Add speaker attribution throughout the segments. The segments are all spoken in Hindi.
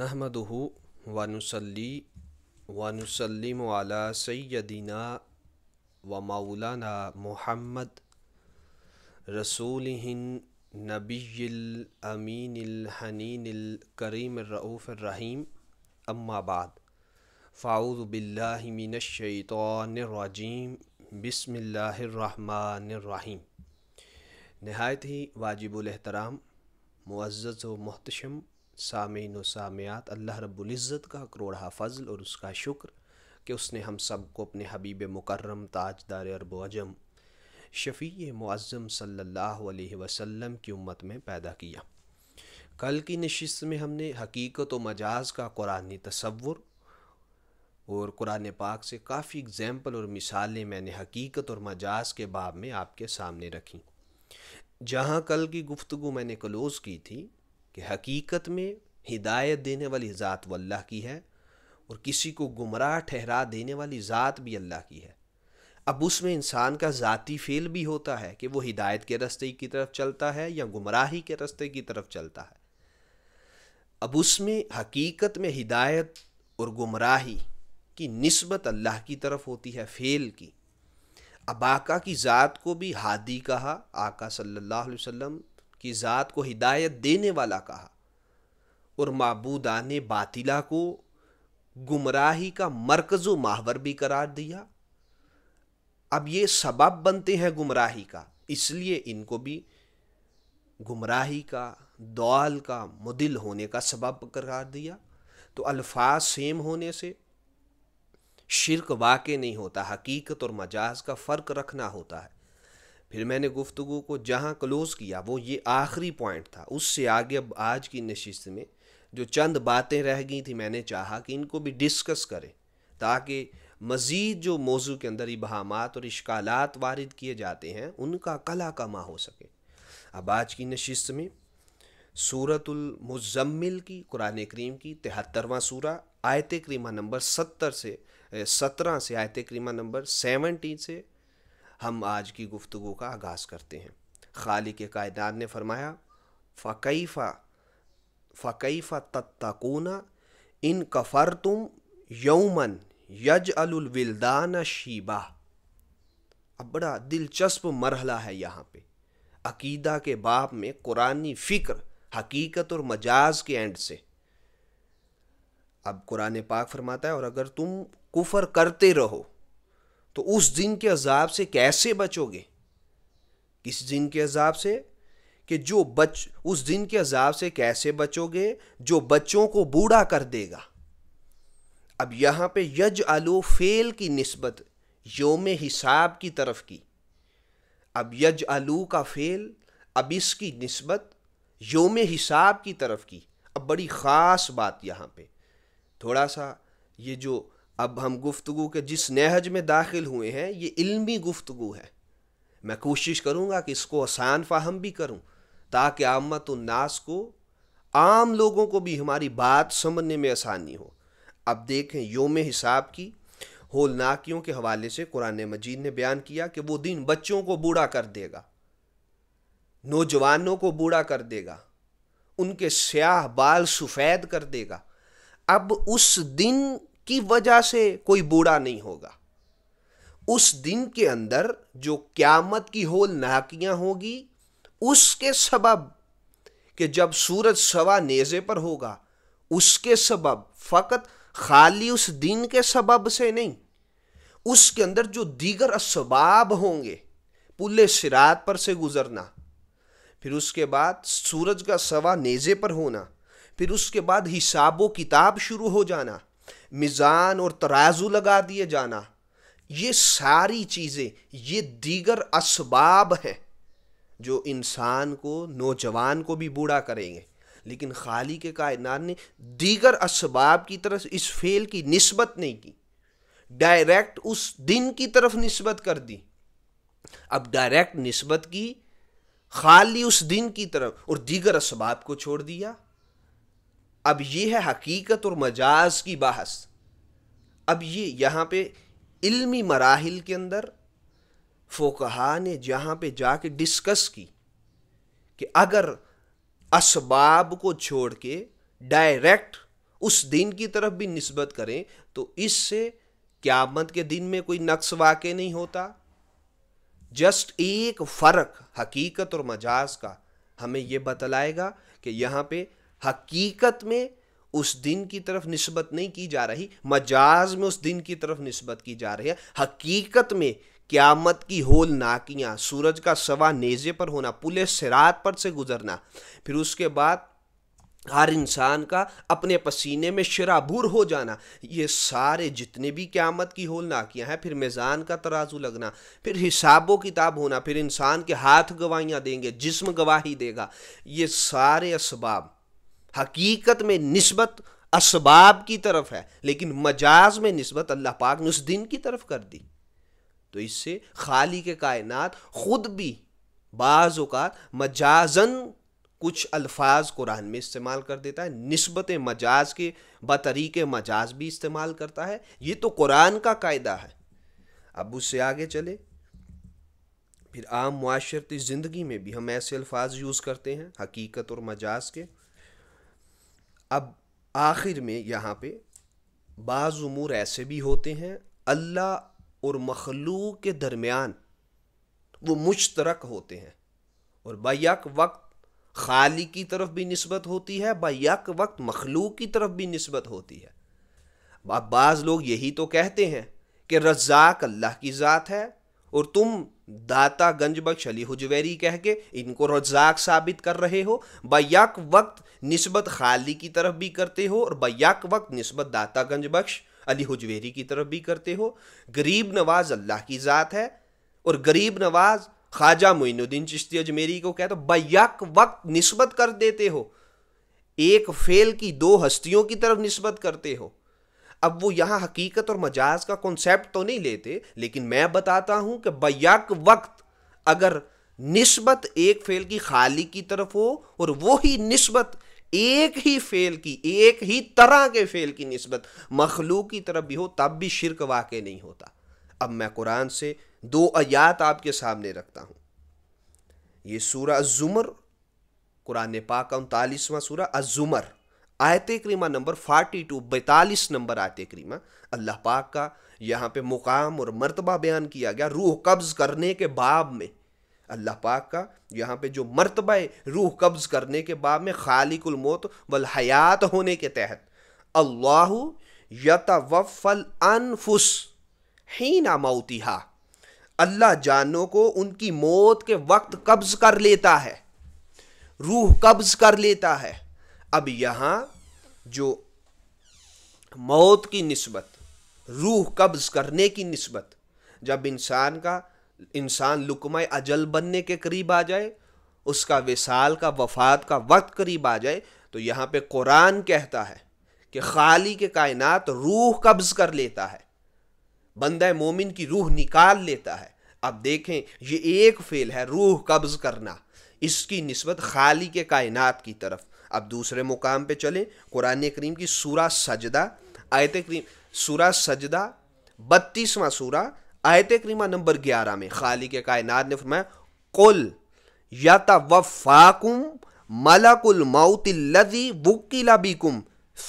Speaker 1: नहमदहू वानुसली वानुसलीम वाला सैदीना व मौलाना मोहम्मद रसूल नबील अमीन हनीन करीम रऊफ़रहीम अम्माबाद फ़ाउज़बिल्लिमिनशैतरजीम रहीम नहायत ही एहतराम मुआज़ व महतशम सामीन सामियात अल्लाह रब्ज़त का करोड़ा फ़ज़ल और उसका शुक्र कि उसने हम सब को अपने हबीब मुकर्रम ताजदार अरब अजम शफ़ी मुआज़म सल्लल्लाहु अलैहि वसल्लम की उम्मत में पैदा किया कल की नशस्त में हमने हकीकत व मजाज का कुरानी तस्वुर और कुरान पाक से काफ़ी एग्ज़ैम्पल और मिसालें मैंने हकीकत और मजाज के बाब में आपके सामने रखी जहाँ कल की गुफ्तु मैंने क्लोज़ की थी कि हकीकत में हिदायत देने वाली ज़ात वो अल्लाह की है और किसी को गुमराह ठहरा देने वाली ज़ात भी अल्लाह की है अब उसमें इंसान का ज़ाती फेल भी होता है कि वो हिदायत के रास्ते की तरफ चलता है या गुमराही के रास्ते की तरफ चलता है अब उसमें हकीकत में हिदायत और गुमराही की नस्बत अल्लाह की तरफ होती है फेल की अब आका की ज़ात को भी हादी कहा आका सल्लल्लाहु अलैहि वसल्लम की ज़ात को हिदायत देने वाला कहा और मबूदा ने बातिला को गुमराही का मरकज़ माहवर भी करार दिया अब ये सबब बनते हैं गुमराही का इसलिए इनको भी गुमराही का दौल का मुदिल होने का सबब करार दिया तो अल्फाज सेम होने से शिरक वाक़ नहीं होता हकीकत और मजाज का फ़र्क रखना होता है फिर मैंने गुफ्तु को जहाँ क्लोज़ किया वो ये आखिरी पॉइंट था उससे आगे अब आज की नशस्त में जो चंद बातें रह गई थी मैंने चाहा कि इनको भी डिस्कस करें ताकि मज़ीद जो मौजू के अंदर इबाम और इश्काल वारद किए जाते हैं उनका कला कमा हो सके अब आज की नशस्त में सूरतुलमज़म्मिल की कुरान करीम की तिहत्तरवा सूरा आयत करीमा नंबर सत्तर से सत्रह से आयत करीमा नंबर सेवनटीन से हम आज की गुफ्तु का आगाज़ करते हैं खाली के कायदात ने फरमाया फ़कैफ़ा फ़कैफ़ा तत्तकूना इन कफ़र तुम यौमन यज अलविलदान शीबा अब बड़ा दिलचस्प मरहला है यहाँ पे अकीदा के बाप में कुरानी फ़िक्र हकीकत और मजाज के एंड से अब कुरान पाक फरमाता है और अगर तुम कुफर करते रहो तो उस दिन के अजाब से कैसे बचोगे किस दिन के अजाब से कि जो बच उस दिन के अजाब से कैसे बचोगे जो बच्चों को बूढ़ा कर देगा अब यहाँ पे यज आलो फेल की नस्बत योम हिसाब की तरफ की अब यज आलू का फेल अब इसकी नस्बत योम हिसाब की तरफ की अब बड़ी ख़ास बात यहाँ पे थोड़ा सा ये जो अब हम गुफ्तु के जिस नहज में दाखिल हुए हैं ये इल्मी गुफ्तु है मैं कोशिश करूँगा कि इसको आसान फाहम भी करूँ ताकि आमत उन्नास को आम लोगों को भी हमारी बात समझने में आसानी हो अब देखें योम हिसाब की होलनाकियों के हवाले से कुरान मजीद ने बयान किया कि वो दिन बच्चों को बूढ़ा कर देगा नौजवानों को बूढ़ा कर देगा उनके स्याह बाल सफ़ेद कर देगा अब उस दिन की वजह से कोई बूढ़ा नहीं होगा उस दिन के अंदर जो क्यामत की होल नाकियां होगी उसके सबब कि जब सूरज सवा नेज़े पर होगा उसके सबब फ़कत खाली उस दिन के सबब से नहीं उसके अंदर जो दीगर असबाब होंगे पुले सिरात पर से गुज़रना फिर उसके बाद सूरज का सवा नेज़े पर होना फिर उसके बाद हिसाब किताब शुरू हो जाना मिज़ान और तराजू लगा दिए जाना ये सारी चीज़ें ये दीगर असबाब हैं जो इंसान को नौजवान को भी बूढ़ा करेंगे लेकिन खाली के कायनार ने दीगर इसबाब की तरफ इस फेल की नस्बत नहीं की डायरेक्ट उस दिन की तरफ नस्बत कर दी अब डायरेक्ट नस्बत की खाली उस दिन की तरफ और दीगर इसबाब को छोड़ दिया अब ये है हकीकत और मजाज की बहस अब ये यहाँ पे इल्मी मराहल के अंदर फोकहा ने जहाँ पे जाके डिस्कस की कि अगर असबाब को छोड़ के डायरेक्ट उस दिन की तरफ भी नस्बत करें तो इससे क्यामत के दिन में कोई नक्स वाक़ नहीं होता जस्ट एक फ़र्क हकीकत और मजाज का हमें यह बतलाएगा कि यहाँ पे हकीकत में उस दिन की तरफ नस्बत नहीं की जा रही मजाज में उस दिन की तरफ नस्बत की जा रही है हकीकत में क्यामत की होल नाकियां सूरज का सवा नेजे पर होना पुले सिरात पर से गुजरना फिर उसके बाद हर इंसान का अपने पसीने में शराबूर हो जाना ये सारे जितने भी क्यामत की होल नाकियाँ हैं फिर मैज़ान का तराजू लगना फिर हिसाबों किताब होना फिर इंसान के हाथ गवाहियाँ देंगे जिस्म गवाही देगा ये सारे इसबाब हकीकत में नस्बत इसबाब की तरफ है लेकिन मजाज में नस्बत अल्लाह पाक ने उस दिन की तरफ कर दी तो इससे खाली के कायनात खुद भी बाज़ात मजाजन कुछ अल्फाज कुरान में इस्तेमाल कर देता है नस्बत मजाज के बतरीक मजाज भी इस्तेमाल करता है ये तो कुरान का कायदा है अब उससे आगे चले फिर आम माशरती ज़िंदगी में भी हम ऐसे अल्फाज यूज़ करते हैं हकीकत और मजाज के अब आखिर में यहाँ पे बाज़ उमूर ऐसे भी होते हैं अल्लाह और मखलूक के दरमियान वो मुश्तरक होते हैं और बक वक्त खाली की तरफ भी नस्बत होती है बक वक्त मखलूक की तरफ भी नस्बत होती है अब बाज़ लोग यही तो कहते हैं कि रज़ाक अल्लाह की ज़ात है और तुम दाता गंजबख्श अली हुजवेरी कह के इनको रजाक साबित कर रहे हो बक वक्त नस्बत खाली की तरफ भी करते हो और बक वक्त नस्बत दाता गंजबख्श अली हुजवेरी की तरफ भी करते हो गरीब नवाज अल्लाह की ज़ात है और गरीब नवाज ख्वाजा मोइनुद्दीन चिश्ती अजमेरी को कहते हो बक वक्त नस्बत कर देते हो एक फेल की दो हस्तियों की तरफ नस्बत करते हो अब वो यहां हकीकत और मजाज का कॉन्सेप्ट तो नहीं लेते लेकिन मैं बताता हूं कि बयाक वक्त अगर नस्बत एक फेल की खाली की तरफ हो और वो ही नस्बत एक ही फेल की एक ही तरह के फेल की नस्बत मखलूक की तरफ भी हो तब भी शिरक वाक़ नहीं होता अब मैं कुरान से दो आयात आपके सामने रखता हूं ये सूरह जुमर कुरान पाक का उनतालीसवां सूरह अजुमर आयत करीमा नंबर फार्टी टू बैतालीस नंबर आयत करीमा अल्लाह पाक का यहाँ पे मुकाम और मर्तबा बयान किया गया रूह कब्ज़ करने के बाब में अल्लाह पाक का यहाँ पे जो मरतबा रूह कब्ज़ करने के बाद में मौत वल हयात होने के तहत अल्लाह यतवफ़ल अनफुस ना मौतिहा अल्लाह जानों को उनकी मौत के वक्त कब्ज़ कर लेता है रूह कब्ज़ कर लेता है अब यहाँ जो मौत की नस्बत रूह कब्ज़ करने की नस्बत जब इंसान का इंसान लुकमा अजल बनने के करीब आ जाए उसका विसाल का वफात का वक्त करीब आ जाए तो यहाँ पे कुरान कहता है कि खाली के कायनात रूह कब्ज़ कर लेता है बंद मोमिन की रूह निकाल लेता है अब देखें ये एक फेल है रूह कब्ज़ करना इसकी नस्बत खाली के कायनात की तरफ अब दूसरे मुकाम पे चलें कुरान करीम की सूरा सजदा आयत करीम सूरा सजदा बत्तीसवां सूरा आयत करीमा नंबर ग्यारह में खाली के कायनात ने फरमाया कुल या तवफ़ाकुम मलकुल मौतिल्लजी वकीला बिकुम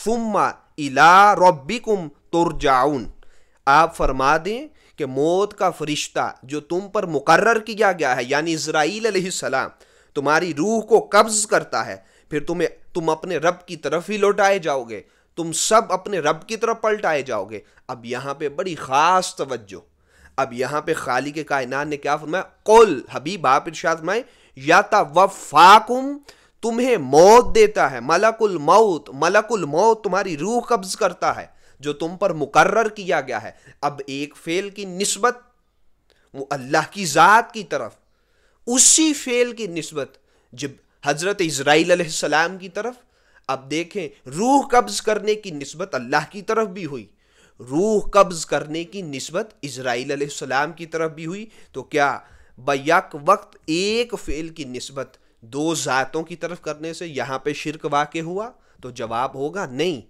Speaker 1: सुम्मा इला रब्बिकुम तुरजाउन आप फरमा दें कि मौत का फरिश्ता जो तुम पर मुकर्र किया गया है यानी इसराइल सलाम तुम्हारी रूह को कब्ज़ करता है फिर तुम्हें तुम अपने रब की तरफ ही लौटाए जाओगे तुम सब अपने रब की तरफ पलटाए जाओगे अब यहां पे बड़ी ख़ास तवज्जो अब यहां पे खाली के कायनात ने क्या फरमाया कुल हबीब आप इर्शाद फरमाए या वफाकुम तुम्हें मौत देता है मलकुल मौत मलकुल मौत तुम्हारी रूह कब्ज करता है जो तुम पर मुकर्र किया गया है अब एक फेल की नस्बत वो अल्लाह की ज़ात की तरफ उसी फेल की नस्बत जब हज़रत इसराइल की तरफ अब देखें रूह कब्ज़ करने की नस्बत अल्लाह की तरफ भी हुई रूह कब्ज़ करने की नस्बत इसराइल की तरफ भी हुई तो क्या बक वक्त एक फ़ेल की नस्बत दो ज़ातों की तरफ करने से यहाँ पे शिरक वाक़ हुआ तो जवाब होगा नहीं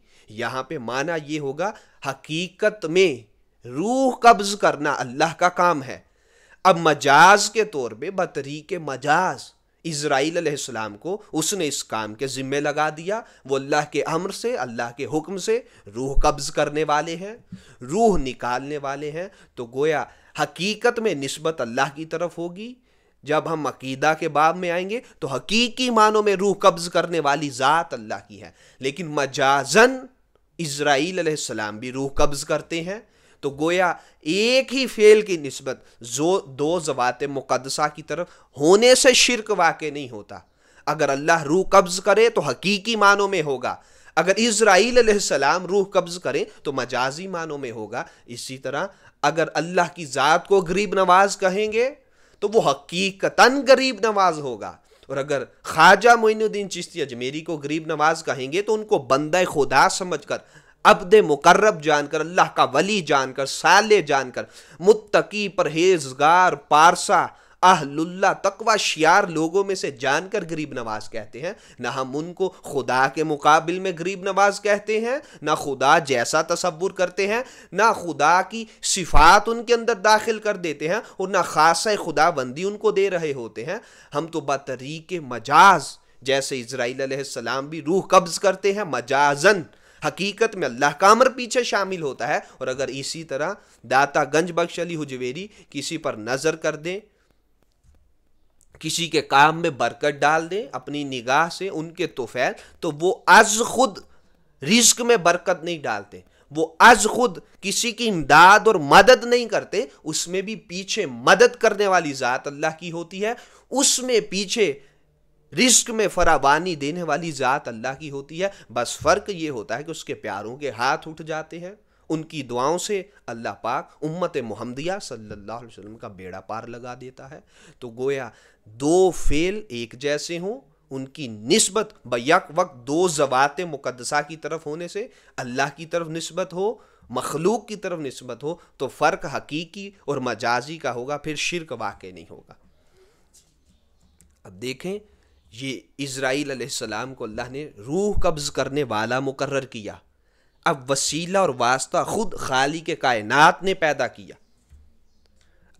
Speaker 1: यहाँ पे माना ये होगा हकीकत में रूह कब्ज़ करना अल्लाह का काम है अब मजाज के तौर पे बतरीक मजाज इसराइल को उसने इस काम के ज़िम्मे लगा दिया वो अल्लाह के अमर से अल्लाह के हुक्म से रूह कब्ज़ करने वाले हैं रूह निकालने वाले हैं तो गोया हकीकत में नस्बत अल्लाह की तरफ होगी जब हम अकीदा के बाब में आएंगे तो हकीकी मानों में रूह कब्ज़ करने वाली ज़ात अल्लाह की है लेकिन मजाजन इसराइल भी रूह कब्ज़ करते हैं तो गोया एक ही फेल की नस्बत जो दो जवात मुकदसा की तरफ होने से शिरक वाक़ नहीं होता अगर अल्लाह रूह कब्ज़ करे तो हकीकी मानों में होगा अगर इसराइल रूह कब्ज़ करें तो मजाजी मानों में होगा इसी तरह अगर अल्लाह की ज़ात को गरीब नवाज कहेंगे तो वो हकीकता गरीब नवाज होगा और अगर ख्वाजा मोइनुद्दीन चिश्ती अजमेरी को गरीब नवाज कहेंगे तो उनको बंदा खुदा समझ कर अब्द मुकर्रब जानकर अल्लाह का वली जानकर साले जानकर मुत्तकी परहेजगार पारसा आहलुल्ला तकवा शियार लोगों में से जानकर गरीब नवाज कहते हैं ना हम उनको खुदा के मुकाबले में गरीब नवाज कहते हैं ना खुदा जैसा तस्वुर करते हैं ना खुदा की सिफात उनके अंदर दाखिल कर देते हैं और ना खास खुदा बंदी उनको दे रहे होते हैं हम तो बतरीक मजाज जैसे इसराइल भी रूह कब्ज़ करते हैं मजाजन हकीकत में अल्लाह का अमर पीछे शामिल होता है और अगर इसी तरह दाता गंज बख्श अली हुजवेरी किसी पर नज़र कर दें किसी के काम में बरकत डाल दें अपनी निगाह से उनके तोफैल तो वो आज खुद रिस्क में बरकत नहीं डालते वो आज खुद किसी की इमदाद और मदद नहीं करते उसमें भी पीछे मदद करने वाली ज़ात अल्लाह की होती है उसमें पीछे रिस्क में फरावानी देने वाली ज़ात अल्लाह की होती है बस फ़र्क ये होता है कि उसके प्यारों के हाथ उठ जाते हैं उनकी दुआओं से अल्लाह पाक उम्मत मोहम्मदिया सल्लल्लाहु अलैहि वसल्लम का बेड़ा पार लगा देता है तो गोया दो फेल एक जैसे हों उनकी नस्बत बक वक्त दो जवात मुकदसा की तरफ होने से अल्लाह की तरफ नस्बत हो मखलूक की तरफ नस्बत हो तो फ़र्क हकीकी और मजाजी का होगा फिर शिरक वाक़ नहीं होगा अब देखें ये इसराइल सलाम को अल्लाह ने रूह कब्ज़ करने वाला मुकर किया अब वसीला और वास्ता ख़ुद खाली के कायनात ने पैदा किया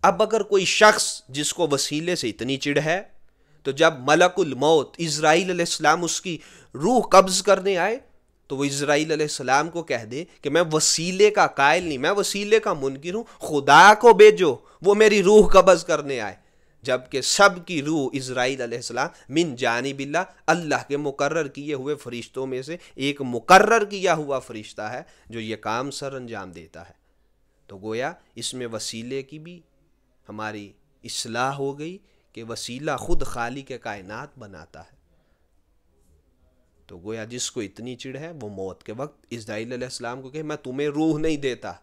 Speaker 1: अब अगर कोई शख्स जिसको वसीले से इतनी चिढ़ है तो जब मलकुल मौत इसराइल सलाम उसकी रूह कब्ज़ करने आए तो वह इसराइल सलाम को कह दे कि मैं वसीले का कायल नहीं मैं वसीले का मुनकर हूँ खुदा को भेजो वो मेरी रूह कब्ज़ करने आए जबकि सब की रूह इसराइल अलैहिस्सलाम मिन बिल्ला अल्लाह के मुकर किए हुए फरिश्तों में से एक मुकर किया हुआ फरिश्ता है जो ये काम सर अंजाम देता है तो गोया इसमें वसीले की भी हमारी असलाह हो गई कि वसीला खुद खाली के कायनात बनाता है तो गोया जिसको इतनी चिड़ है वो मौत के वक्त इसराइल को कहे मैं तुम्हें रूह नहीं देता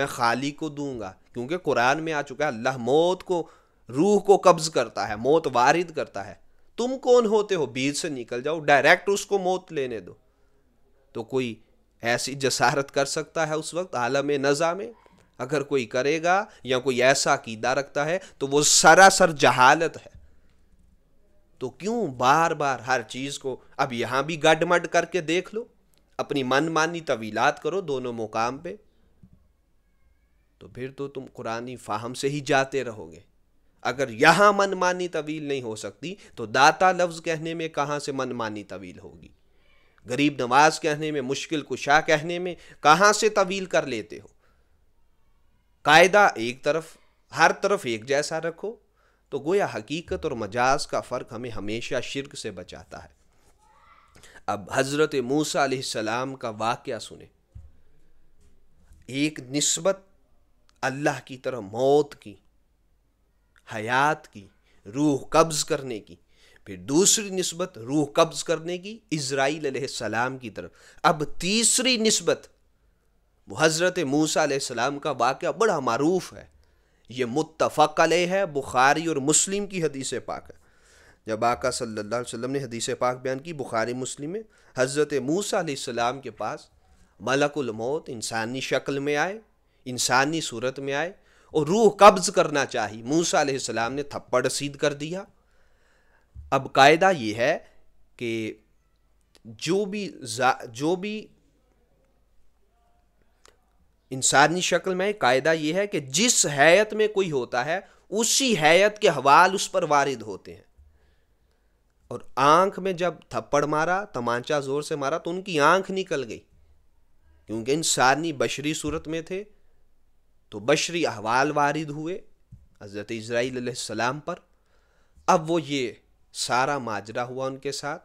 Speaker 1: मैं खाली को दूंगा क्योंकि कुरान में आ चुका है अल्लाह मौत को रूह को कब्ज करता है मौत वारिद करता है तुम कौन होते हो बीच से निकल जाओ डायरेक्ट उसको मौत लेने दो तो कोई ऐसी जसारत कर सकता है उस वक्त आलम नज़ा में अगर कोई करेगा या कोई ऐसा अकीदा रखता है तो वो सरासर जहालत है तो क्यों बार बार हर चीज़ को अब यहां भी गडमड करके देख लो अपनी मनमानी तवीलात करो दोनों मुकाम पे तो फिर तो तुम कुरानी फाहम से ही जाते रहोगे अगर यहां मनमानी तवील नहीं हो सकती तो दाता लफ्ज़ कहने में कहाँ से मनमानी तवील होगी गरीब नवाज कहने में मुश्किल कुशा कहने में कहां से तवील कर लेते हो कायदा एक तरफ हर तरफ एक जैसा रखो तो गोया हकीकत और मजाज का फ़र्क हमें हमेशा शिरक से बचाता है अब हज़रत मूसा सलाम का वाकया सुने एक नस्बत अल्लाह की तरह मौत की हयात की रूह कब्ज़ करने की फिर दूसरी नस्बत रूह कब्ज़ करने की इसराइल सलाम की तरफ अब तीसरी नस्बत वो हज़रत मूसा सलाम का वाक़ बड़ा मरूफ है ये मुतफ़क है बुखारी और मुस्लिम की हदीस पाक है जब आका सल्लल्लाहु अलैहि वसल्लम ने हदीस पाक बयान की बुखारी मुस्लिम में हज़रत मूसा सलाम के पास मलकुल मौत इंसानी शक्ल में आए इंसानी सूरत में आए और रूह कब्ज करना चाहिए मूसा सलाम ने थप्पड़ रसीद कर दिया अब कायदा ये है कि जो भी जो भी इंसानी शक्ल में कायदा ये है कि जिस हैत में कोई होता है उसी हैत के हवाल उस पर वारिद होते हैं और आंख में जब थप्पड़ मारा तमाचा जोर से मारा तो उनकी आंख निकल गई क्योंकि इंसानी बशरी सूरत में थे तो बशरी अहवाल वारिद हुए हज़रत इसराइल सलाम पर अब वो ये सारा माजरा हुआ उनके साथ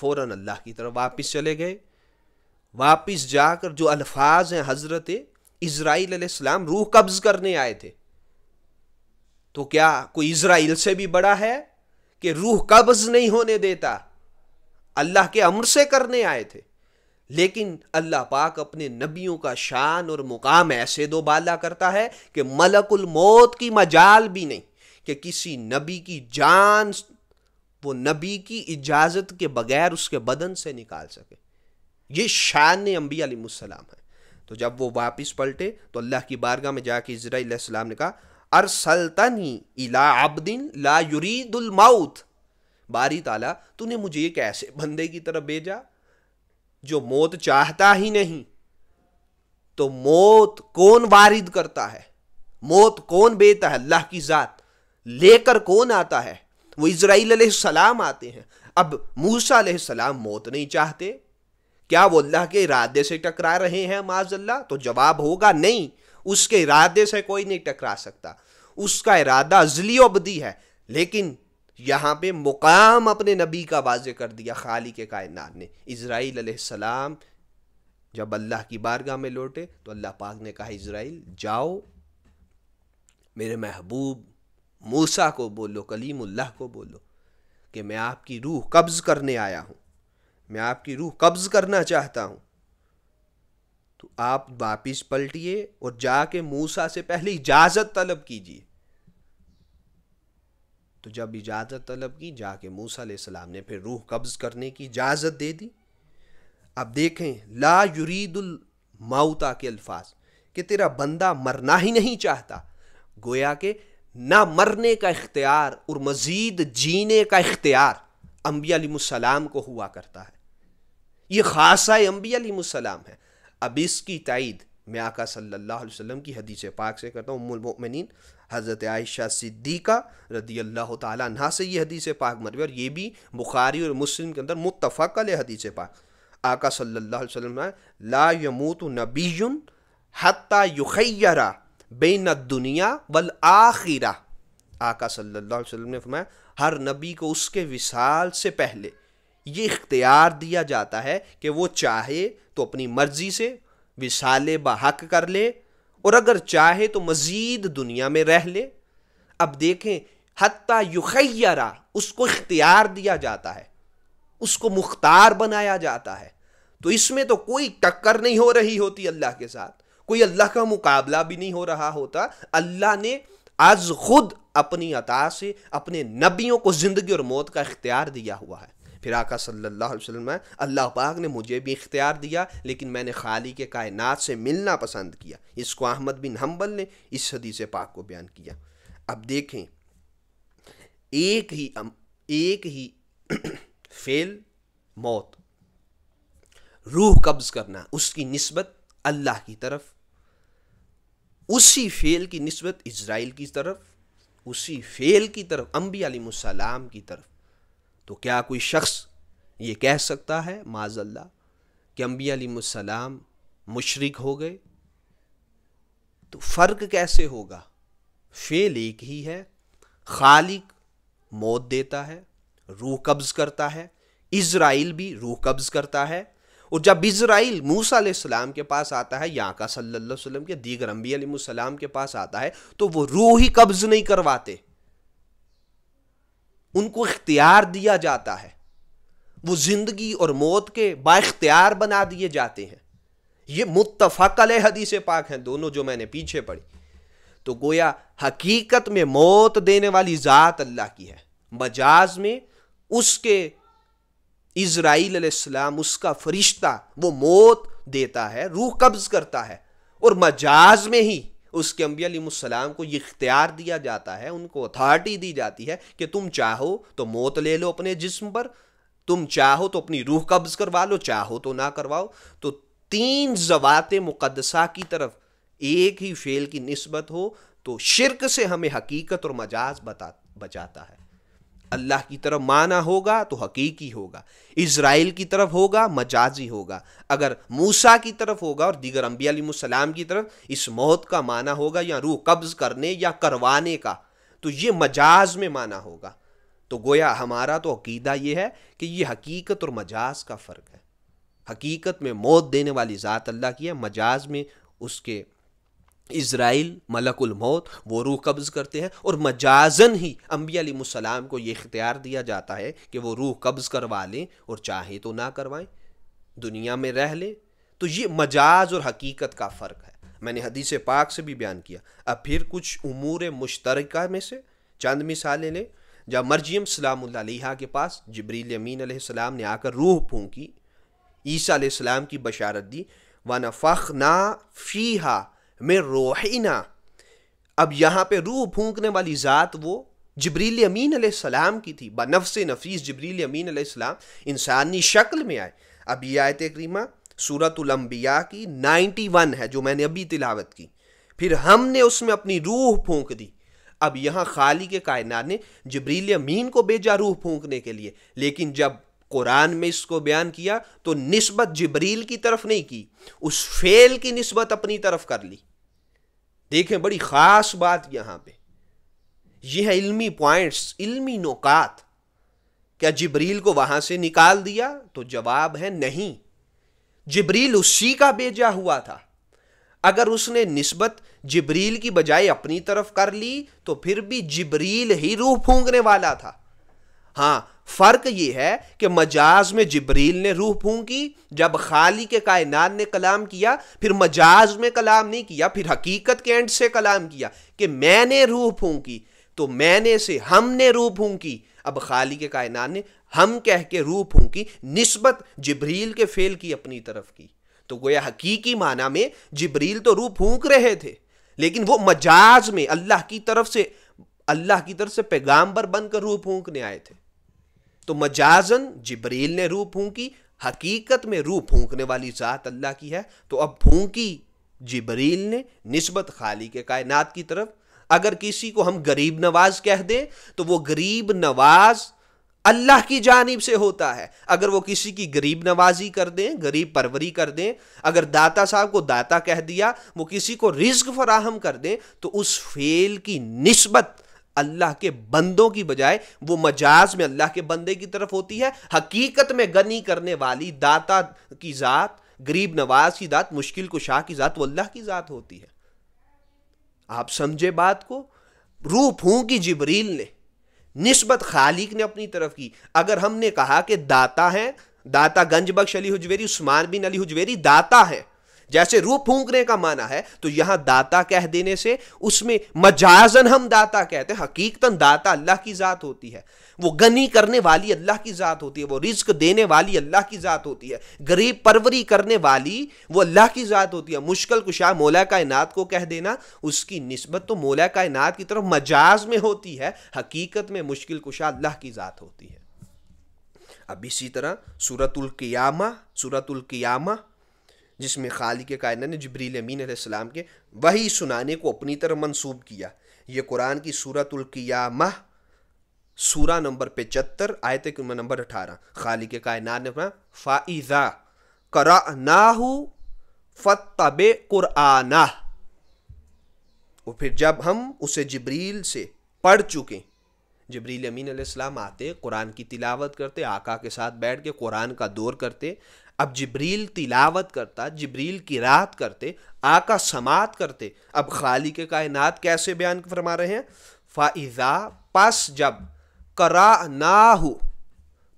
Speaker 1: फ़ौर अल्लाह की तरफ वापस चले गए वापस जाकर जो अल्फाज हैं हज़रत इसराइल सलाम रूह कब्ज़ करने आए थे तो क्या कोई इसराइल से भी बड़ा है कि रूह कब्ज़ नहीं होने देता अल्लाह के अमर से करने आए थे लेकिन अल्लाह पाक अपने नबियों का शान और मुकाम ऐसे दो बाला करता है कि मलकुल मौत की मजाल भी नहीं कि किसी नबी की जान वो नबी की इजाज़त के बगैर उसके बदन से निकाल सके ये शान अम्बी आलिमसलाम है तो जब वो वापस पलटे तो अल्लाह की बारगाह में जाके इजराम ने कहा अर ही इला अब्दिन ला युरीदुल बारी ताला तूने मुझे एक ऐसे बंदे की तरफ भेजा जो मौत चाहता ही नहीं तो मौत कौन वारिद करता है मौत कौन बेता है अल्लाह की ज़ात लेकर कौन आता है वो इसराइल सलाम आते हैं अब मूसा सलाम मौत नहीं चाहते क्या वो अल्लाह के इरादे से टकरा रहे हैं माजल्ला तो जवाब होगा नहीं उसके इरादे से कोई नहीं टकरा सकता उसका इरादा अजली अबदी है लेकिन यहाँ पे मुकाम अपने नबी का वाज कर दिया खाली के कायनात ने इसराइल आसमाम जब अल्लाह की बारगाह में लौटे तो अल्लाह पाक ने कहा इसराइल जाओ मेरे महबूब मूसा को बोलो कलीमुल्लाह को बोलो कि मैं आपकी रूह कब्ज़ करने आया हूँ मैं आपकी रूह कब्ज़ करना चाहता हूँ तो आप वापस पलटिए और जाके मूसा से पहले इजाज़त तलब कीजिए तो जब इजाज़त तलब की जाके मूसा सलाम ने फिर रूह कब्ज़ करने की इजाज़त दे दी अब देखें ला युरीदुल माउता के अल्फाज कि तेरा बंदा मरना ही नहीं चाहता गोया के ना मरने का इख्तियार और मज़ीद जीने का इख्तियार अम्बियालीसलाम को हुआ करता है ये खासा अम्बियालीसलाम है अब इसकी तइद मैं आका सल्लल्लाहु अलैहि वसल्लम की हदीस पाक से करता हूँ उम्मुलमिन हज़रत आयशा सिद्दीका रदी अल्लाह तह से ये हदीस पाक मरवी और ये भी बुखारी और मुस्लिम के अंदर मुतफ़क़ हदीस पाक आका सल्ला वसम ला यमूत नबीन हता युख़रा बेन दुनिया वल आखिरा आका सल्ला वसम ने फरमाया हर नबी को उसके विसाल से पहले ये इख्तियार दिया जाता है कि वो चाहे तो अपनी मर्ज़ी से विसाले बहक कर ले और अगर चाहे तो मज़ीद दुनिया में रह ले अब देखें हती युखैरा उसको इख्तियार दिया जाता है उसको मुख्तार बनाया जाता है तो इसमें तो कोई टक्कर नहीं हो रही होती अल्लाह के साथ कोई अल्लाह का मुकाबला भी नहीं हो रहा होता अल्लाह ने आज खुद अपनी अता से अपने नबियों को ज़िंदगी और मौत का इख्तियार दिया हुआ है फिर आका सल्ला अलैहि अल्लाह पाक ने मुझे भी इख्तियार दिया लेकिन मैंने खाली के कायनात से मिलना पसंद किया इसको अहमद बिन हम्बल ने इस हदीस पाक को बयान किया अब देखें एक ही एक ही फेल मौत रूह कब्ज़ करना उसकी नस्बत अल्लाह की तरफ उसी फेल की नस्बत इसराइल की तरफ उसी फेल की तरफ अम्बी आलम की तरफ तो क्या कोई शख्स ये कह सकता है माजल्ला कि अम्बिया सलाम मुशरक हो गए तो फ़र्क कैसे होगा फ़ेल एक ही है खालिक मौत देता है रूह कब्ज़ करता है इसराइल भी रूह कब्ज़ करता है और जब इसराइल मूसा सलाम के पास आता है यहाँ का सल्ला वसलम के दीगर अम्बी सलाम के पास आता है तो वो रूह ही कब्ज़ नहीं करवाते उनको इख्तियार दिया जाता है वो ज़िंदगी और मौत के बाख्तियार बना दिए जाते हैं ये मुतफ़ल हदीस पाक हैं दोनों जो मैंने पीछे पढ़ी तो गोया हकीकत में मौत देने वाली ज़ात अल्लाह की है मजाज में उसके इसराइलम उसका फरिश्ता वो मौत देता है रूह कब्ज़ करता है और मजाज में ही उसके अम्बियालीसम को ये इख्तियार दिया जाता है उनको अथॉरिटी दी जाती है कि तुम चाहो तो मौत ले लो अपने जिस्म पर तुम चाहो तो अपनी रूह कब्ज़ करवा लो चाहो तो ना करवाओ तो तीन जवात मुकदसा की तरफ एक ही फेल की नस्बत हो तो शिरक से हमें हकीकत और मजाज बता बचाता है अल्लाह की तरफ माना होगा तो हकीकी होगा इसराइल की तरफ होगा मजाजी होगा अगर मूसा की तरफ होगा और दीगर अम्बियालीसलाम की तरफ इस मौत का माना होगा या रूह कब्ज़ करने या करवाने का तो ये मजाज में माना होगा तो गोया हमारा तो अकीदा ये है कि ये हकीकत और मजाज का फ़र्क है हकीकत में मौत देने वाली ज़ात अल्लाह की है मजाज में उसके इसराइल मलकुल मौत वो रूह कब्ज़ करते हैं और मजाजन ही अम्बी अम्बियालीसलाम को ये इख्तियार दिया जाता है कि वो रूह कब्ज़ करवा लें और चाहे तो ना करवाएं दुनिया में रह लें तो ये मजाज और हकीकत का फ़र्क है मैंने हदीस पाक से भी बयान किया अब फिर कुछ उमूर मुश्तरका में से चंद मिसालें लें जब मरजियम सलाम के पास जबरील अमीन सलाम ने आकर रूह फूँकी ईसा सलाम की बशारत दी वन फ़ख ना फ़ी में रोहिना अब यहाँ पे रूह फूंकने वाली ज़ात वो जबरील अमीन सलाम की थी बनफ नफीस जबरील अमीन सलाम इंसानी शक्ल में आए अब ये आयत करीमा सूरतलम्बिया की नाइन्टी वन है जो मैंने अभी तिलावत की फिर हमने उसमें अपनी रूह फूंक दी अब यहाँ खाली के कायनार ने जबरील अमीन को भेजा रूह फूंकने के लिए लेकिन जब कुरान में इसको बयान किया तो नस्बत जबरील की तरफ नहीं की उस फेल की नस्बत अपनी तरफ कर ली देखें बड़ी ख़ास बात यहां पे यह है इल्मी पॉइंट्स इल्मी नौकात क्या जबरील को वहां से निकाल दिया तो जवाब है नहीं जबरील उसी का भेजा हुआ था अगर उसने नस्बत जबरील की बजाय अपनी तरफ कर ली तो फिर भी जबरील ही रूह फूंकने वाला था हाँ फर्क ये है कि मजाज में जबरील ने रूह फूंकी जब खाली के कायनात ने कलाम किया फिर मजाज में कलाम नहीं किया फिर हकीकत के एंड से कलाम किया कि मैंने रूह फूंकी तो मैंने से हमने रूह फूंकी अब खाली के कायनात ने हम कह के रूह फूंकी नस्बत जबरील के फेल की अपनी तरफ की तो गोया हकीकी माना में जबरील तो रूह फूंक रहे थे लेकिन वो मजाज में अल्लाह की तरफ से अल्लाह की तरफ से पैगाम्बर बनकर रूह फूंकने आए थे तो मजाजन जबरील ने रूह फूंकी हकीकत में रूह फूंकने वाली ज़ात अल्लाह की है तो अब फूंकी जबरील ने नस्बत खाली के कायनात की तरफ अगर किसी को हम गरीब नवाज कह दें तो वो गरीब नवाज अल्लाह की जानब से होता है अगर वो किसी की गरीब नवाजी कर दें गरीब परवरी कर दें अगर दाता साहब को दाता कह दिया वो किसी को रिज्क फराहम कर दें तो उस फेल की नस्बत अल्लाह के बंदों की बजाय वो मजाज में अल्लाह के बंदे की तरफ होती है हकीकत में गनी करने वाली दाता की ज़ात गरीब नवाज की ज़ात मुश्किल को शाह की ज़ात वो अल्लाह की ज़ात होती है आप समझे बात को हूं कि जिबरील ने नस्बत खालिक ने अपनी तरफ की अगर हमने कहा कि दाता है दाता गंजबख्श अली हुजवेरी उस्मान बिन अली हुजवेरी दाता है जैसे रूप फूंकने का माना है तो यहां दाता कह देने से उसमें मजाजन हम दाता कहते हैं हकीकतन दाता अल्लाह की ज़ात होती है वो गनी करने वाली अल्लाह की ज़ात होती है वो रिज्क देने वाली अल्लाह की ज़ात होती है गरीब परवरी करने वाली वो अल्लाह की ज़ात होती है मुश्किल कुशा मौला कायनात को कह देना उसकी नस्बत तो मौला कायनात की तरफ मजाज में होती है हकीकत में मुश्किल कुशा अल्लाह की ज़ात होती है अब इसी तरह सूरतुल कियामा सूरतुल कियामा जिसमें खालिक कायन ने जबरील अमीन सलाम के वही सुनाने को अपनी तरह मनसूब किया ये कुरान की सूरतुल्कियामह सूरा नंबर पचहत्तर आयत नंबर अठारह खालिक कायन ने अपना फ़ाइज़ा करा नाहू फ़तब कुराना वो फिर जब हम उसे जबरील से पढ़ चुके जबरील अमीन आते कुरान की तिलावत करते आका के साथ बैठ के कुरान का दौर करते अब जबरील तिलावत करता जबरील की रात करते आका समात करते अब खाली के कायनात कैसे बयान फरमा रहे हैं फ़ाइज़ा पस जब करा ना हो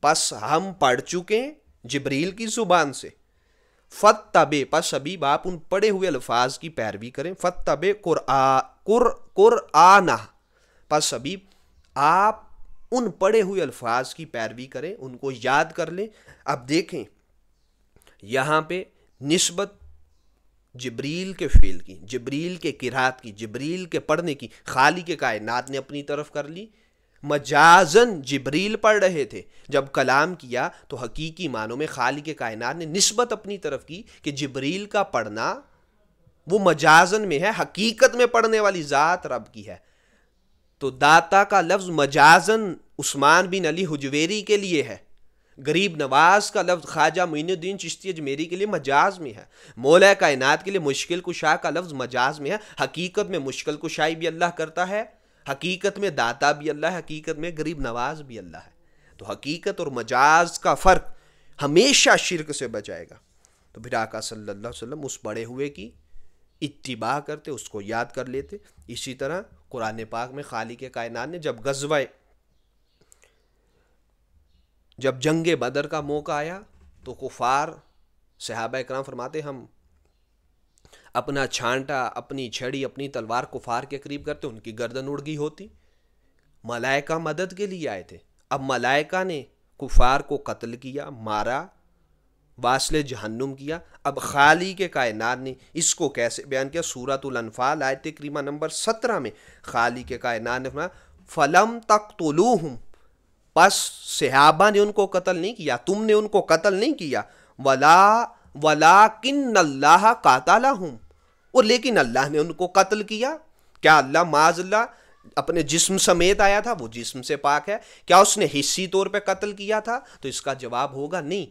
Speaker 1: पस हम पढ़ चुके जबरील की ज़ुबान से फ़त तबे पस अभी आप उन पढ़े हुए अल्फाज की पैरवी करें फ़त तबे कुरआना पस अभी आप उन पढ़े हुए अल्फाज की पैरवी करें उनको याद कर लें अब देखें यहाँ पे नस्बत जबरील के फेल की जबरील के किरात की जबरील के पढ़ने की खाली के कायनात ने अपनी तरफ कर ली मजाजन जबरील पढ़ रहे थे जब कलाम किया तो हकीकी मानों में खाली के कायनात ने नस्बत अपनी तरफ की कि जबरील का पढ़ना वो मजाजन में है हकीकत में पढ़ने वाली ज़ात रब की है तो दाता का लफ्ज़ मजाजन उस्मान बिन अली हुजवेरी के लिए है गरीब नवाज का लफ्ज़ ख्वाजा मीनुद्दीन चिश्ती अजमेरी के लिए मजाज में है मौला कायनात के लिए मुश्किल कुशा का लफ्ज़ मजाज में है हकीकत में मुश्किल कुशाई भी अल्लाह करता है हकीकत में दाता भी अल्लाह है हकीकत में गरीब नवाज भी अल्लाह है तो हकीकत और मजाज का फ़र्क हमेशा शिरक से बचाएगा तो फिर आका सल्ला वसम उस बड़े हुए की इतबा करते उसको याद कर लेते इसी तरह कुरान पाक में खाली के कायनात ने जब गजवाए जब जंग बदर का मौका आया तो कुफार सहाब कराम फरमाते हम अपना छांटा अपनी छड़ी अपनी तलवार कुफार के करीब करते उनकी गर्दन उड़ गई होती मलाइका मदद के लिए आए थे अब मलाइका ने कुफार को कत्ल किया मारा वासले जहन्नुम किया अब खाली के कायनात ने इसको कैसे बयान किया सूरतुल्फाल आयत करीमा नंबर सत्रह में खाली के कायनात ने फलम तक हूँ बस सहाबा ने उनको कत्ल नहीं किया तुमने उनको कत्ल नहीं किया वला वला किन अल्लाह काताला हूँ और लेकिन अल्लाह ने उनको कत्ल किया क्या अल्लाह माजल्ला अपने जिस्म समेत आया था वो जिस्म से पाक है क्या उसने हिस्सी तौर पे कत्ल किया था तो इसका जवाब होगा नहीं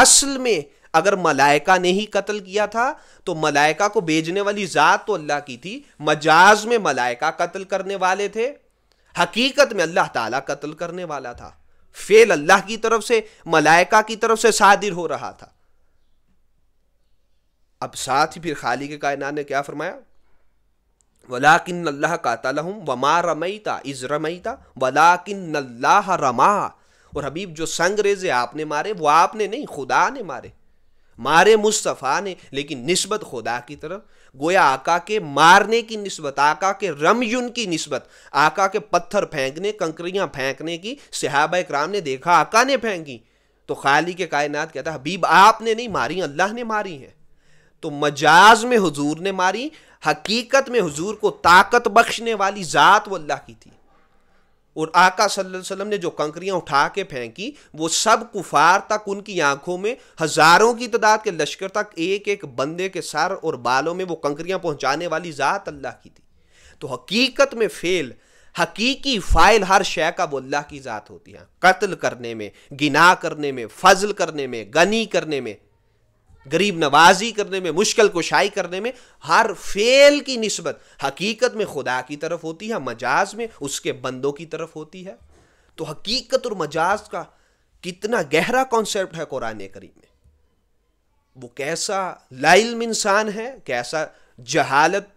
Speaker 1: असल में अगर मलाइका ने ही कत्ल किया था तो मलाइका को भेजने वाली ज़ात तो अल्लाह की थी मजाज में मलाइका कत्ल करने वाले थे हकीकत में अल्लाह ताला कत्ल करने वाला था फेल अल्लाह की तरफ से मलाइका की तरफ से सादिर हो रहा था अब साथ ही फिर खाली के कायनात ने क्या फरमाया वलाकिन अल्लाह कातलहम वमा रमईता इज रमईता वलाकिन अल्लाह रमा और हबीब जो संगरेजे आपने मारे वो आपने नहीं खुदा ने मारे मारे मुस्तफ़ा ने लेकिन नस्बत खुदा की तरफ गोया आका के मारने की नस्बत आका के रमयुन की नस्बत आका के पत्थर फेंकने कंकरियाँ फेंकने की सिहाब कराम ने देखा आका ने फेंकी तो खाली के कायनात कहता है हबीब आपने नहीं मारी अल्लाह ने मारी हैं तो मजाज में हजूर ने मारी हकीकत में हजूर को ताकत बख्शने वाली ज़ात वो अल्लाह की थी और आका वसल्लम ने जो कंकरियाँ उठा के फेंकी वो सब कुफार तक उनकी आंखों में हज़ारों की तादाद के लश्कर तक एक एक बंदे के सर और बालों में वो कंकरियाँ पहुँचाने वाली ज़ात अल्लाह की थी तो हकीकत में फेल हकीकी फ़ाइल हर शय का वो अल्लाह की ज़ात होती है कत्ल करने में गिना करने में फजल करने में गनी करने में गरीब नवाजी करने में मुश्किल कुशाई करने में हर फेल की नस्बत हकीकत में खुदा की तरफ होती है मजाज में उसके बंदों की तरफ होती है तो हकीकत और मजाज का कितना गहरा कॉन्सेप्ट है कुरान करीम में वो कैसा लाइल्म इंसान है कैसा जहालत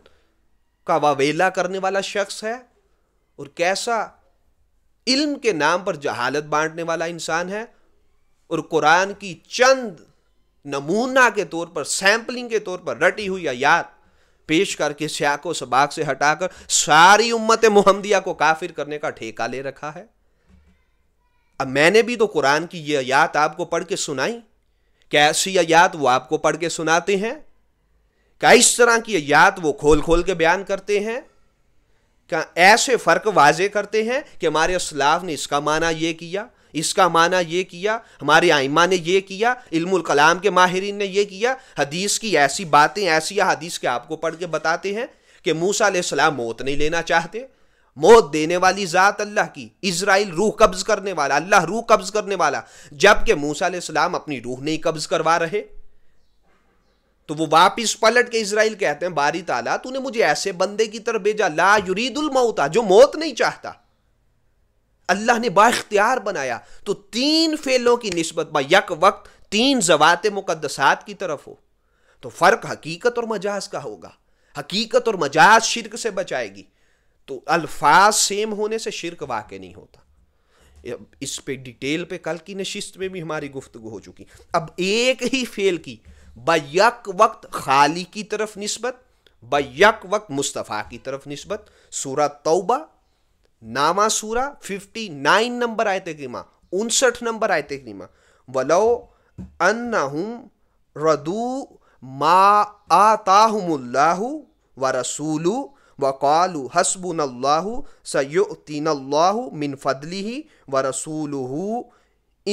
Speaker 1: का वावेला करने वाला शख्स है और कैसा इल्म के नाम पर जहालत बांटने वाला इंसान है और कुरान की चंद नमूना के तौर पर सैंपलिंग के तौर पर रटी हुई आयात पेश करके सियाको सबाक से हटाकर सारी उम्मत मोहम्मदिया को काफिर करने का ठेका ले रखा है अब मैंने भी तो कुरान की यह आयात आपको पढ़ के सुनाई कैसी आयात वो आपको पढ़ के सुनाते हैं क्या इस तरह की आयात वो खोल खोल के बयान करते हैं क्या ऐसे फ़र्क वाजे करते हैं कि हमारे असलाफ ने इसका माना यह किया इसका माना यह किया हमारे आइमा ने यह किया इल्मुल कलाम के माहरीन ने यह किया हदीस की ऐसी बातें ऐसी हदीस के आपको पढ़ के बताते हैं कि मूसा सलाम मौत नहीं लेना चाहते मौत देने वाली ज़ात अल्लाह की इसराइल रूह कब्ज़ करने वाला अल्लाह रूह कब्ज़ करने वाला जबकि मूसा सलाम अपनी रूह नहीं कब्ज़ करवा रहे तो वो वापिस पलट के इसराइल कहते हैं बारी ताला तूने मुझे ऐसे बंदे की तरफ भेजा ला युरीदुल मौता जो मौत नहीं चाहता अल्लाह ने बाख्तियार बनाया तो तीन फेलों की नस्बत बक वक्त तीन जवात मुकदसात की तरफ हो तो फ़र्क हकीकत और मजाज का होगा हकीकत और मजाज शिरक से बचाएगी तो अल्फाज सेम होने से शिरक वाक़ नहीं होता इस पे डिटेल पे कल की नशिस्त में भी हमारी गुफ्तु हो चुकी अब एक ही फेल की बक वक्त खाली की तरफ नस्बत बक वक्त मुस्तफ़ा की तरफ नस्बत सूरत तोबा नामा सूरा फिफ्टी नाइन नंबर आयत करीमा उनसठ नंबर आयत करीमा वलो अन्नहुम रदू मा आताहुमुल्लाहु व रसूलु व कालू हसबुनल्लाहु सयुतिनल्लाहु मिन फदलिही व रसूलुहु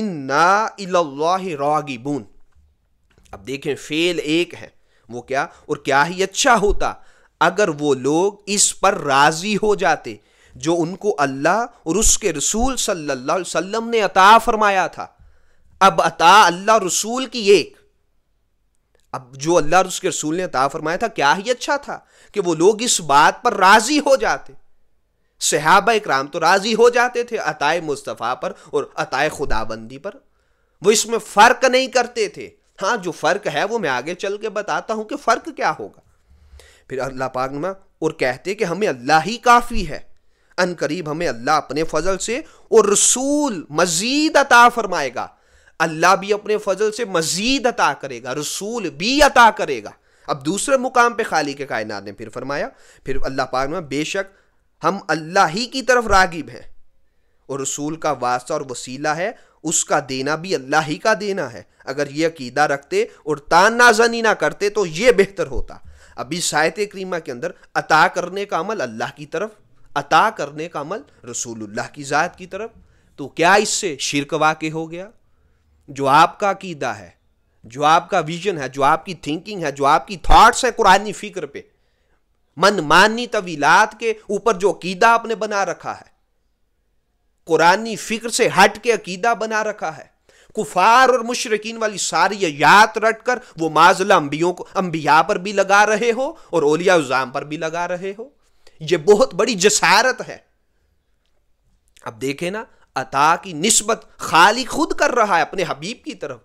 Speaker 1: इन्ना इलल्लाहि रागिबून अब देखें फेल एक है वो क्या और क्या ही अच्छा होता अगर वो लोग इस पर राजी हो जाते जो उनको अल्लाह और उसके रसूल सल्लल्लाहु अलैहि वसल्लम ने अता फरमाया था अब अता अल्लाह रसूल की एक अब जो अल्लाह और उसके रसूल ने अता फरमाया था क्या ही अच्छा था कि वो लोग इस बात पर राजी हो जाते सहाबा इक्राम तो राजी हो जाते थे अताए मुस्तफ़ा पर और अताए खुदाबंदी पर वो इसमें फ़र्क नहीं करते थे हाँ जो फ़र्क है वो मैं आगे चल के बताता हूँ कि फ़र्क क्या होगा फिर अल्लाह पाक और कहते कि हमें अल्लाह ही काफ़ी है अन करीब हमें अल्लाह अपने फजल से और रसूल मजीद अता फरमाएगा अल्लाह भी अपने फजल से मजीद अता करेगा रसूल भी अता करेगा अब दूसरे मुकाम पे खाली के कायनात ने फिर फरमाया फिर अल्लाह पाक में बेशक हम अल्लाह ही की तरफ रागिब हैं और रसूल का वास्ता और वसीला है उसका देना भी अल्लाह ही का देना है अगर ये अकीदा रखते और तान नाजनी ना करते तो ये बेहतर होता अभी शायत करीमा के अंदर अता करने का अमल अल्लाह की तरफ अता करने का अमल रसूलुल्लाह की ज़ात की तरफ तो क्या इससे शिरक वाक़ हो गया जो आपका अकीदा है जो आपका विजन है जो आपकी थिंकिंग है जो आपकी थाट्स है कुरानी फ़िक्र पे मनमानी तवीलात के ऊपर जो अकीदा आपने बना रखा है कुरानी फ़िक्र से हट के अकीदा बना रखा है कुफार और मुशरकिन वाली सारी याद रट कर वो माजला अंबियों को अंबिया पर भी लगा रहे हो और ओलिया उज़ाम पर भी लगा रहे हो ये बहुत बड़ी जसारत है अब देखे ना अता की नस्बत खाली खुद कर रहा है अपने हबीब की तरफ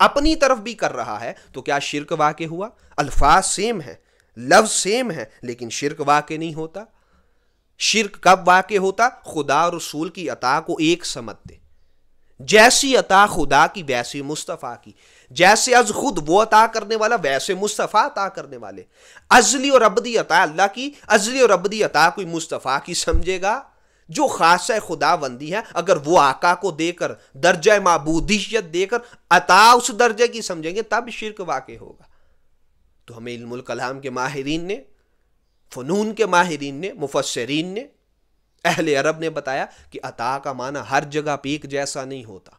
Speaker 1: अपनी तरफ भी कर रहा है तो क्या शिरक वाक़ हुआ अल्फाज सेम है लफ्ज सेम है लेकिन शिरक वाक़ नहीं होता शिरक कब वाक़ होता खुदा रसूल की अता को एक समझते जैसी अता खुदा की वैसी मुस्तफ़ा की जैसे अज खुद वो अता करने वाला वैसे मुस्तफ़ा अता करने वाले अजली और अबदी अता अल्लाह की अजली और अबदी अता कोई मुस्तफ़ा की समझेगा जो खास खुदाबंदी है अगर वो आका को देकर दर्ज मबूदियत देकर अता उस दर्जे की समझेंगे तब शिरक वाक़ होगा तो हमें कलाम के माहरीन ने फ़नून के माहरीन ने मुफसरीन ने अहल अरब ने बताया कि अता का माना हर जगह पीक जैसा नहीं होता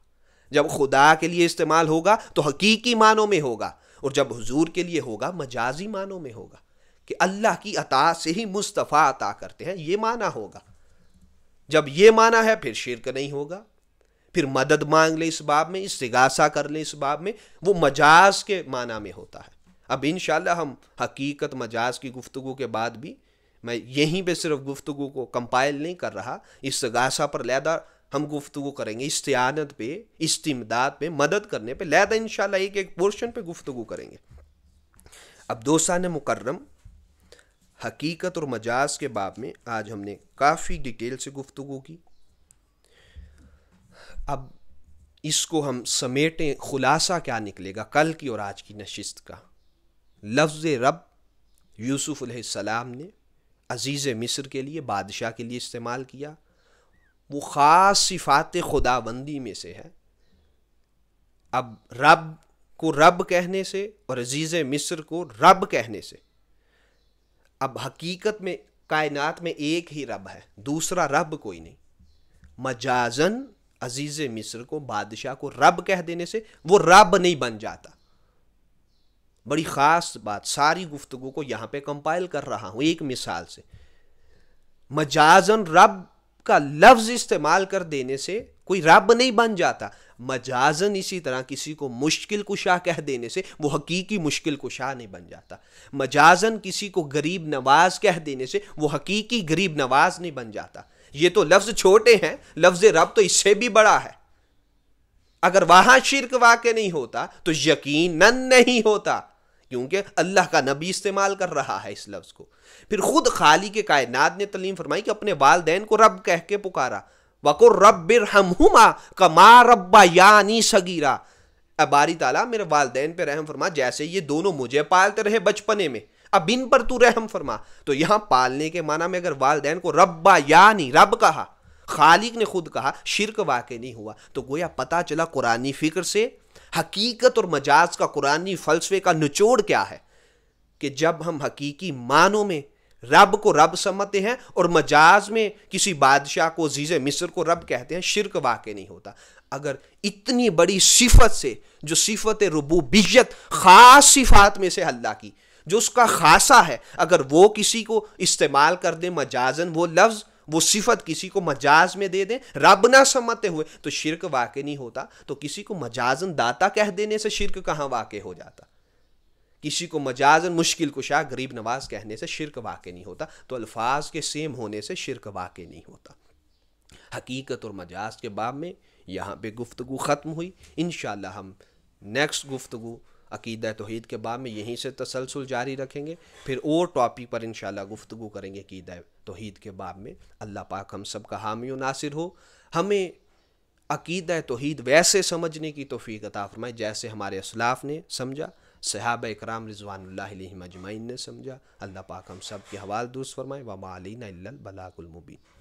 Speaker 1: जब खुदा के लिए इस्तेमाल होगा तो हकीकी मानों में होगा और जब हुजूर के लिए होगा मजाजी मानों में होगा कि अल्लाह की अता से ही मुस्तफ़ा अता करते हैं ये माना होगा जब ये माना है फिर शिरक नहीं होगा फिर मदद मांग ले इस बाब में इस सिगासा कर ले इस बाब में वो मजाज के माना में होता है अब इन हम हकीकत मजाज की गुफ्तु के बाद भी मैं यहीं पे सिर्फ गुफ्तु को कंपाइल नहीं कर रहा इस इस्तगासा पर लहदा हम गुफ्तु करेंगे इस्तानत पे इस्timदाद पे मदद करने पे लहदा इन एक एक पोर्शन पे गुफ्तु करेंगे अब दोसान मुकर्रम हकीकत और मजाज के बाब में आज हमने काफ़ी डिटेल से गुफ्तु की अब इसको हम समेटें खुलासा क्या निकलेगा कल की और आज की नशिस्त का लफ्ज़ रब यूसुफ़ सलाम ने अज़ीज़ मिस्र के लिए बादशाह के लिए इस्तेमाल किया वो ख़ास सिफ़ात खुदाबंदी में से है अब रब को रब कहने से और अजीज़ मिस्र को रब कहने से अब हकीकत में कायनात में एक ही रब है दूसरा रब कोई नहीं मजाजन अजीज़ मिस्र को बादशाह को रब कह देने से वो रब नहीं बन जाता बड़ी ख़ास बात सारी गुफ्तु को यहाँ पे कंपाइल कर रहा हूँ एक मिसाल से मजाजन रब का लफ्ज इस्तेमाल कर देने से कोई रब नहीं बन जाता मजाजन इसी तरह किसी को मुश्किल कुशा कह देने से वो हकीकी मुश्किल कुशा नहीं बन जाता मजाजन किसी को गरीब नवाज कह देने से वो हकीकी गरीब नवाज नहीं बन जाता ये तो लफ्ज़ छोटे हैं लफ्ज़ रब तो इससे भी बड़ा है अगर वहां शिरक वाक़ नहीं होता तो यकीन नहीं होता क्योंकि अल्लाह का नबी इस्तेमाल कर रहा है इस लफ्ज़ को फिर ख़ुद खाली के कायनात ने तलीम फरमाई कि अपने वालदेन को रब कह के पुकारा वकुर रब हमहुमा कमा रब्बा यानी सगीरा अबारी ताला मेरे वालदेन पे रहम फरमा जैसे ये दोनों मुझे पालते रहे बचपने में अब इन पर तू रहम फरमा तो यहाँ पालने के माना में अगर वालदेन को रब्बा यानी रब कहा खालिक ने खुद कहा शिरक वाक़ नहीं हुआ तो गोया पता चला कुरानी फ़िक्र से हकीकत और मजाज का कुरानी फलसफे का निचोड़ क्या है कि जब हम हकीकी मानों में रब को रब समझते हैं और मजाज में किसी बादशाह को जीज़ मिस्र को रब कहते हैं शिरक वाक़ नहीं होता अगर इतनी बड़ी सिफत से जो सिफत रबूबियत ख़ास सिफात में से अल्लाह की जो उसका खासा है अगर वो किसी को इस्तेमाल कर दे मजाजन वो लफ्ज़ वो सिफत किसी को मजाज में दे दें रब ना समझते हुए तो शिरक वाक़ नहीं होता तो किसी को मजाजन दाता कह देने से शिरक कहाँ वाक़ हो जाता किसी को मजाजन मुश्किल कुशा गरीब नवाज कहने से शिरक वाक़ नहीं होता तो अल्फाज के सेम होने से शिरक वाक़ नहीं होता हकीकत और मजाज के बाब में यहाँ पे गुफ्तु ख़त्म हुई इन हम नेक्स्ट गुफ्तु अकीद तोहद के बाद में यहीं से तसलसल जारी रखेंगे फिर और टॉपिक पर इन गुफ्तु करेंगे अकीद तोहद के बाद में अल्लाह पाक हम सब का हामी नासिर हो हमें अकीद तोहद वैसे समझने की तोफ़ी ताफरमाए फरमाए जैसे हमारे असलाफ ने समझा सहाब इकराम रिजवानल्लाजमैन ने समझा अल्लाह पाक हम सब के हवाल दुरुस्त फरमाए वमा अलीना बलाकुलमुबीन